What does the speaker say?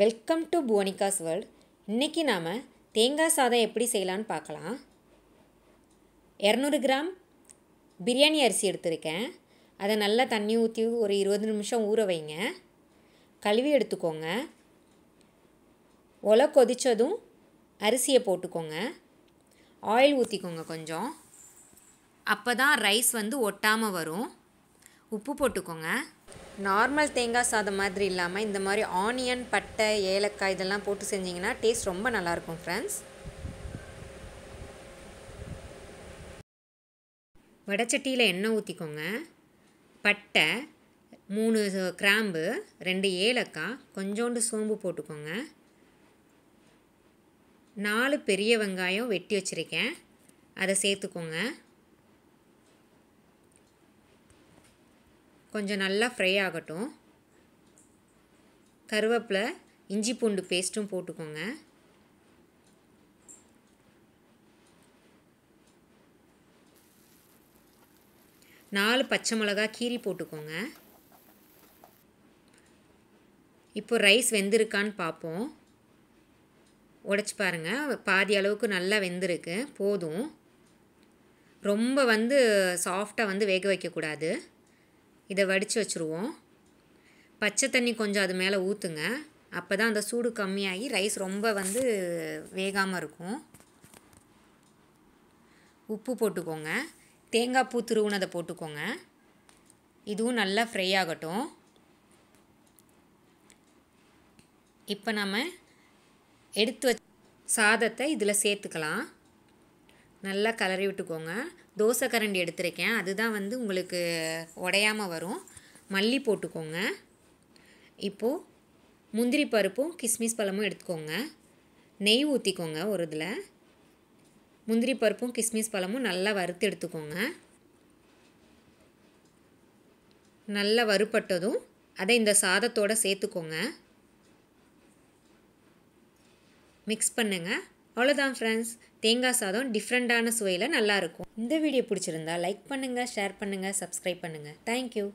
welcome to புவனிகாஸ் world இன்றைக்கி நாம் தேங்காய் சாதம் எப்படி செய்யலான்னு பார்க்கலாம் இரநூறு கிராம் பிரியாணி அரிசி எடுத்திருக்கேன் அதை நல்லா தண்ணி ஊற்றி ஒரு இருபது நிமிஷம் ஊற வைங்க கழுவி எடுத்துக்கோங்க ஒலை கொதித்ததும் அரிசியை போட்டுக்கோங்க ஆயில் ஊற்றிக்கோங்க கொஞ்சம் அப்போ தான் ரைஸ் வந்து ஒட்டாமல் வரும் உப்பு போட்டுக்கோங்க நார்மல் தேங்காய் சாதம் மாதிரி இல்லாமல் இந்த மாதிரி ஆனியன் பட்டை ஏலக்காய் இதெல்லாம் போட்டு செஞ்சிங்கன்னா டேஸ்ட் ரொம்ப நல்லாயிருக்கும் ஃப்ரெண்ட்ஸ் வடச்சட்டியில் எண்ணெய் ஊற்றிக்கோங்க பட்டை மூணு கிராம்பு ரெண்டு ஏலக்காய் கொஞ்சோண்டு சோம்பு போட்டுக்கோங்க நாலு பெரிய வெங்காயம் வெட்டி வச்சுருக்கேன் அதை சேர்த்துக்கோங்க கொஞ்சம் நல்லா ஃப்ரை ஆகட்டும் கருவேப்பிலை இஞ்சி பூண்டு பேஸ்ட்டும் போட்டுக்கோங்க நாலு பச்சை மிளகா கீரி போட்டுக்கோங்க இப்போ ரைஸ் வெந்திருக்கான்னு பார்ப்போம் உடச்சி பாருங்கள் பாதி அளவுக்கு நல்லா வெந்திருக்கு போதும் ரொம்ப வந்து சாஃப்டாக வந்து வேக வைக்கக்கூடாது இதை வடித்து வச்சுருவோம் பச்சை தண்ணி கொஞ்சம் அது மேலே ஊற்றுங்க அப்போ தான் அந்த சூடு கம்மியாகி ரைஸ் ரொம்ப வந்து வேகாமல் இருக்கும் உப்பு போட்டுக்கோங்க தேங்காய் பூ திருவுனதை போட்டுக்கோங்க இதுவும் நல்லா ஃப்ரை ஆகட்டும் இப்போ நம்ம எடுத்து வச்ச சாதத்தை இதில் சேர்த்துக்கலாம் நல்லா கலரி விட்டுக்கோங்க தோசை கரண்டி எடுத்துருக்கேன் அதுதான் வந்து உங்களுக்கு உடையாமல் வரும் மல்லி போட்டுக்கோங்க இப்போது முந்திரி பருப்பும் கிஸ்மிஸ் பழமும் எடுத்துக்கோங்க நெய் ஊற்றிக்கோங்க ஒரு இதில் முந்திரி பருப்பும் கிஸ்மிஸ் பழமும் நல்லா வறுத்து எடுத்துக்கோங்க நல்லா வறுப்பட்டதும் அதை இந்த சாதத்தோடு சேர்த்துக்கோங்க மிக்ஸ் பண்ணுங்கள் அவ்வளோதான் ஃப்ரெண்ட்ஸ் தேங்காய் சாதம் டிஃப்ரெண்ட்டான சுவையில் நல்லாயிருக்கும் இந்த வீடியோ பிடிச்சிருந்தா லைக் பண்ணுங்கள் ஷேர் பண்ணுங்கள் சப்ஸ்கிரைப் பண்ணுங்கள் தேங்க்யூ